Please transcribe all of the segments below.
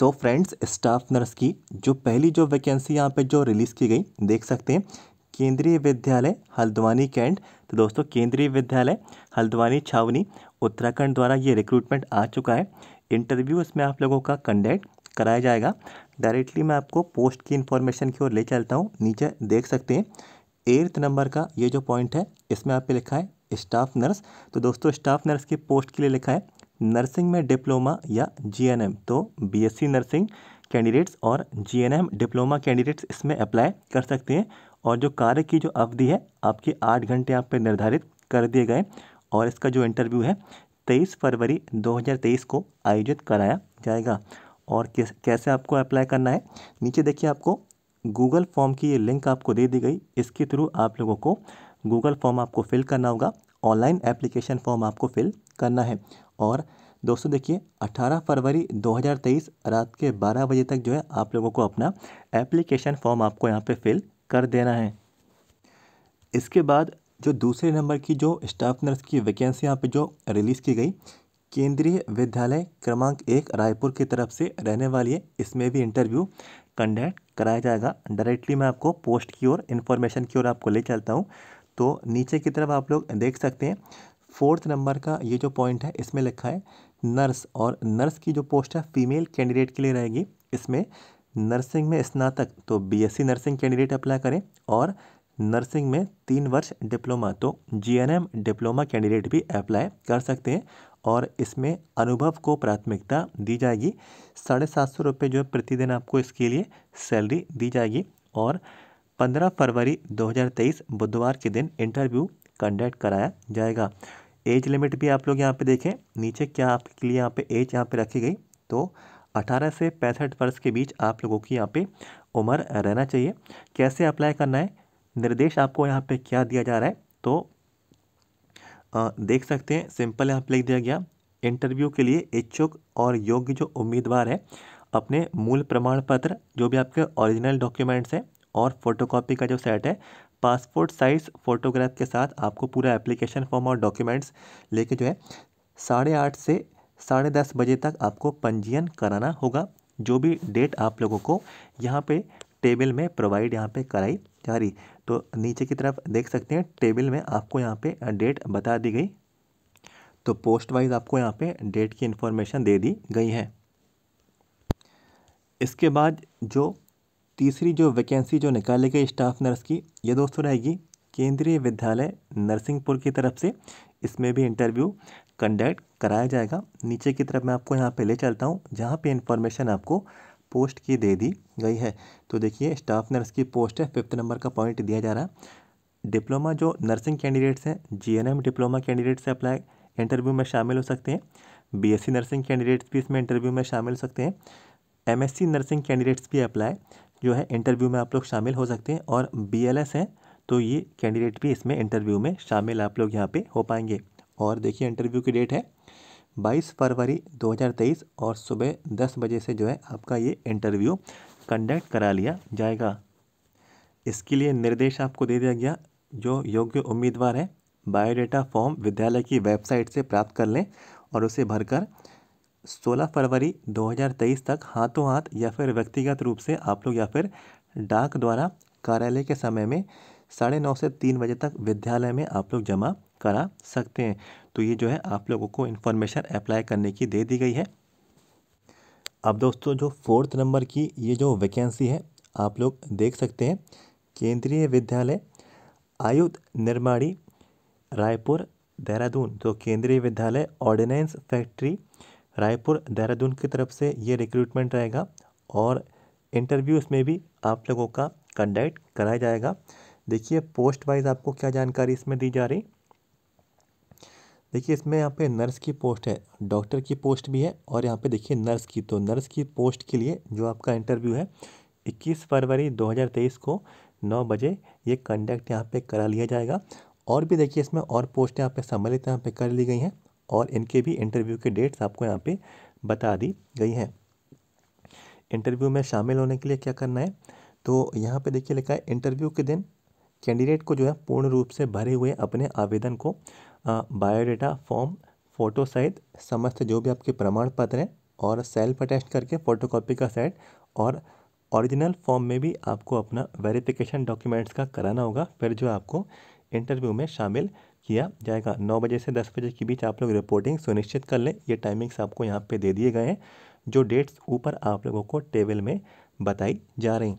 so friends staff nurse की जो पहली जो वैकेंसी यहाँ पे जो रिलीज़ की गई देख सकते हैं केंद्रीय विद्यालय हल्द्वानी कैंट तो दोस्तों केंद्रीय विद्यालय हल्द्वानी छावनी उत्तराखंड द्वारा ये रिक्रूटमेंट आ चुका है इंटरव्यू इसमें आप लोगों का कंडक्ट कराया जाएगा डायरेक्टली मैं आपको पोस्ट की इन्फॉर्मेशन की ओर ले चलता हूँ नीचे देख सकते हैं एर्थ नंबर का ये जो पॉइंट है इसमें आप पे लिखा है स्टाफ नर्स तो दोस्तों स्टाफ नर्स की पोस्ट के लिए लिखा है नर्सिंग में डिप्लोमा या जीएनएम तो बीएससी नर्सिंग कैंडिडेट्स और जीएनएम डिप्लोमा कैंडिडेट्स इसमें अप्लाई कर सकते हैं और जो कार्य की जो अवधि है आपके आठ घंटे आप पे निर्धारित कर दिए गए और इसका जो इंटरव्यू है तेईस फरवरी तेईस को आयोजित कराया जाएगा और किस कैसे आपको अप्लाई करना है नीचे देखिए आपको गूगल फॉर्म की ये लिंक आपको दे दी गई इसके थ्रू आप लोगों को गूगल फॉर्म आपको फिल करना होगा ऑनलाइन एप्लीकेशन फॉर्म आपको फिल करना है और दोस्तों देखिए 18 फरवरी 2023 रात के 12 बजे तक जो है आप लोगों को अपना एप्लीकेशन फॉर्म आपको यहाँ पे फिल कर देना है इसके बाद जो दूसरे नंबर की जो स्टाफ नर्स की वैकेंसी यहाँ पे जो रिलीज़ की गई केंद्रीय विद्यालय क्रमांक एक रायपुर की तरफ से रहने वाली है इसमें भी इंटरव्यू कंडक्ट कराया जाएगा डायरेक्टली मैं आपको पोस्ट की ओर इन्फॉर्मेशन की ओर आपको ले चलता हूँ तो नीचे की तरफ आप लोग देख सकते हैं फोर्थ नंबर का ये जो पॉइंट है इसमें लिखा है नर्स और नर्स की जो पोस्ट है फीमेल कैंडिडेट के लिए रहेगी इसमें नर्सिंग में स्नातक तो बीएससी नर्सिंग कैंडिडेट अप्लाई करें और नर्सिंग में तीन वर्ष डिप्लोमा तो जीएनएम डिप्लोमा कैंडिडेट भी अप्लाई कर सकते हैं और इसमें अनुभव को प्राथमिकता दी जाएगी साढ़े सात सौ रुपये जो है प्रतिदिन आपको इसके लिए सैलरी दी जाएगी और पंद्रह फरवरी तेईस बुधवार के दिन इंटरव्यू कंडक्ट कराया जाएगा एज लिमिट भी आप लोग यहाँ पे देखें नीचे क्या आपके लिए यहाँ पे एज यहाँ पे रखी गई तो 18 से पैंसठ वर्ष के बीच आप लोगों की यहाँ पे उम्र रहना चाहिए कैसे अप्लाई करना है निर्देश आपको यहाँ पे क्या दिया जा रहा है तो आ, देख सकते हैं सिंपल यहाँ पे लिख दिया गया इंटरव्यू के लिए इच्छुक और योग्य जो उम्मीदवार है अपने मूल प्रमाण पत्र जो भी आपके ओरिजिनल डॉक्यूमेंट्स हैं और फोटोकॉपी का जो सेट है पासपोर्ट साइज़ फ़ोटोग्राफ के साथ आपको पूरा एप्लीकेशन फॉर्म और डॉक्यूमेंट्स लेके जो है साढ़े आठ से साढ़े दस बजे तक आपको पंजीयन कराना होगा जो भी डेट आप लोगों को यहाँ पे टेबल में प्रोवाइड यहाँ पे कराई जा रही तो नीचे की तरफ देख सकते हैं टेबल में आपको यहाँ पे डेट बता दी गई तो पोस्ट वाइज आपको यहाँ पे डेट की इन्फॉर्मेशन दे दी गई है इसके बाद जो तीसरी जो वैकेंसी जो निकाली गई स्टाफ नर्स की ये दोस्तों रहेगी केंद्रीय विद्यालय नरसिंहपुर की तरफ से इसमें भी इंटरव्यू कंडक्ट कराया जाएगा नीचे की तरफ मैं आपको यहाँ पे ले चलता हूँ जहाँ पे इन्फॉर्मेशन आपको पोस्ट की दे दी गई है तो देखिए स्टाफ नर्स की पोस्ट है फिफ्थ नंबर का पॉइंट दिया जा रहा है डिप्लोमा जो नर्सिंग कैंडिडेट्स हैं जीएनएम डिप्लोमा कैंडिडेट्स से अप्लाई इंटरव्यू में शामिल हो सकते हैं बी नर्सिंग कैंडिडेट्स भी इसमें इंटरव्यू में शामिल हो सकते हैं एम नर्सिंग कैंडिडेट्स भी अप्लाई जो है इंटरव्यू में आप लोग शामिल हो सकते हैं और बी एल एस हैं तो ये कैंडिडेट भी इसमें इंटरव्यू में शामिल आप लोग यहाँ पे हो पाएंगे और देखिए इंटरव्यू की डेट है 22 फरवरी 2023 और सुबह 10 बजे से जो है आपका ये इंटरव्यू कंडक्ट करा लिया जाएगा इसके लिए निर्देश आपको दे दिया गया जो योग्य उम्मीदवार है बायोडेटा फॉर्म विद्यालय की वेबसाइट से प्राप्त कर लें और उसे भरकर 16 फरवरी 2023 तक हाथों हाथ या फिर व्यक्तिगत रूप से आप लोग या फिर डाक द्वारा कार्यालय के समय में साढ़े नौ से तीन बजे तक विद्यालय में आप लोग जमा करा सकते हैं तो ये जो है आप लोगों को इन्फॉर्मेशन अप्लाई करने की दे दी गई है अब दोस्तों जो फोर्थ नंबर की ये जो वैकेंसी है आप लोग देख सकते हैं केंद्रीय विद्यालय आयुध निर्माणी रायपुर देहरादून तो केंद्रीय विद्यालय ऑर्डिनेंस फैक्ट्री रायपुर देहरादून की तरफ से ये रिक्रूटमेंट रहेगा और इंटरव्यूज़ में भी आप लोगों का कंडक्ट कराया जाएगा देखिए पोस्ट वाइज आपको क्या जानकारी इसमें दी जा रही देखिए इसमें यहाँ पे नर्स की पोस्ट है डॉक्टर की पोस्ट भी है और यहाँ पे देखिए नर्स की तो नर्स की पोस्ट के लिए जो आपका इंटरव्यू है 21 फरवरी 2023 को 9 बजे ये कंडक्ट यहाँ पे करा लिया जाएगा और भी देखिए इसमें और पोस्ट यहाँ पे सम्मिलित यहाँ पे कर ली गई हैं और इनके भी इंटरव्यू के डेट्स आपको यहाँ पे बता दी गई हैं इंटरव्यू में शामिल होने के लिए क्या करना है तो यहाँ पे देखिए लिखा है इंटरव्यू के दिन कैंडिडेट को जो है पूर्ण रूप से भरे हुए अपने आवेदन को बायोडाटा फॉर्म फ़ोटो सहित समस्त जो भी आपके प्रमाण पत्र हैं और सेल्फ अटेस्ट करके फोटो का सेट और ओरिजिनल फॉर्म में भी आपको अपना वेरिफिकेशन डॉक्यूमेंट्स का कराना होगा फिर जो आपको इंटरव्यू में शामिल किया जाएगा नौ बजे से दस बजे के बीच आप लोग रिपोर्टिंग सुनिश्चित कर लें ये टाइमिंग्स आपको यहाँ पे दे दिए गए हैं जो डेट्स ऊपर आप लोगों को टेबल में बताई जा रही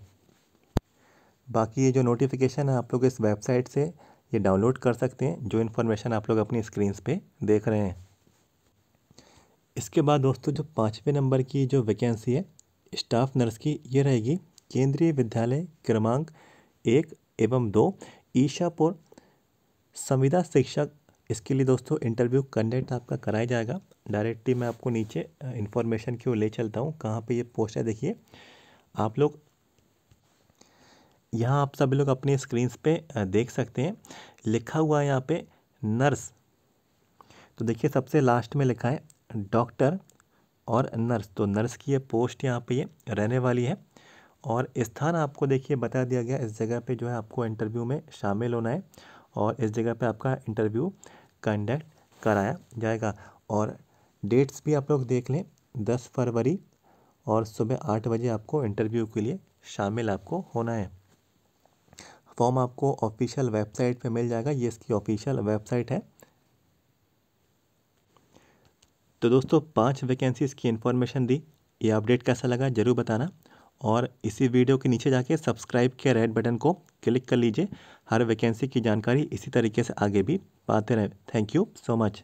बाकी ये जो नोटिफिकेशन है आप लोग इस वेबसाइट से ये डाउनलोड कर सकते हैं जो इन्फॉर्मेशन आप लोग अपनी स्क्रीन पर देख रहे हैं इसके बाद दोस्तों जो पाँचवें नंबर की जो वैकेंसी है स्टाफ नर्स की ये रहेगी केंद्रीय विद्यालय क्रमांक एक एवं दो ईशापुर संविदा शिक्षक इसके लिए दोस्तों इंटरव्यू कंडक्ट आपका कराया जाएगा डायरेक्टली मैं आपको नीचे इन्फॉर्मेशन की ओर ले चलता हूँ कहाँ पे ये पोस्ट है देखिए आप लोग यहाँ आप सभी लोग अपने स्क्रीन पे देख सकते हैं लिखा हुआ है यहाँ पे नर्स तो देखिए सबसे लास्ट में लिखा है डॉक्टर और नर्स तो नर्स की ये पोस्ट यहाँ पर ये रहने वाली है और स्थान आपको देखिए बता दिया गया इस जगह पर जो है आपको इंटरव्यू में शामिल होना है और इस जगह पे आपका इंटरव्यू कंडक्ट कराया जाएगा और डेट्स भी आप लोग देख लें दस फरवरी और सुबह आठ बजे आपको इंटरव्यू के लिए शामिल आपको होना है फॉर्म आपको ऑफिशियल वेबसाइट पे मिल जाएगा ये इसकी ऑफिशियल वेबसाइट है तो दोस्तों पांच वैकेंसीज़ की इन्फॉर्मेशन दी ये अपडेट कैसा लगा ज़रूर बताना और इसी वीडियो के नीचे जाके सब्सक्राइब के रेड बटन को क्लिक कर लीजिए हर वैकेंसी की जानकारी इसी तरीके से आगे भी पाते रहें थैंक यू सो मच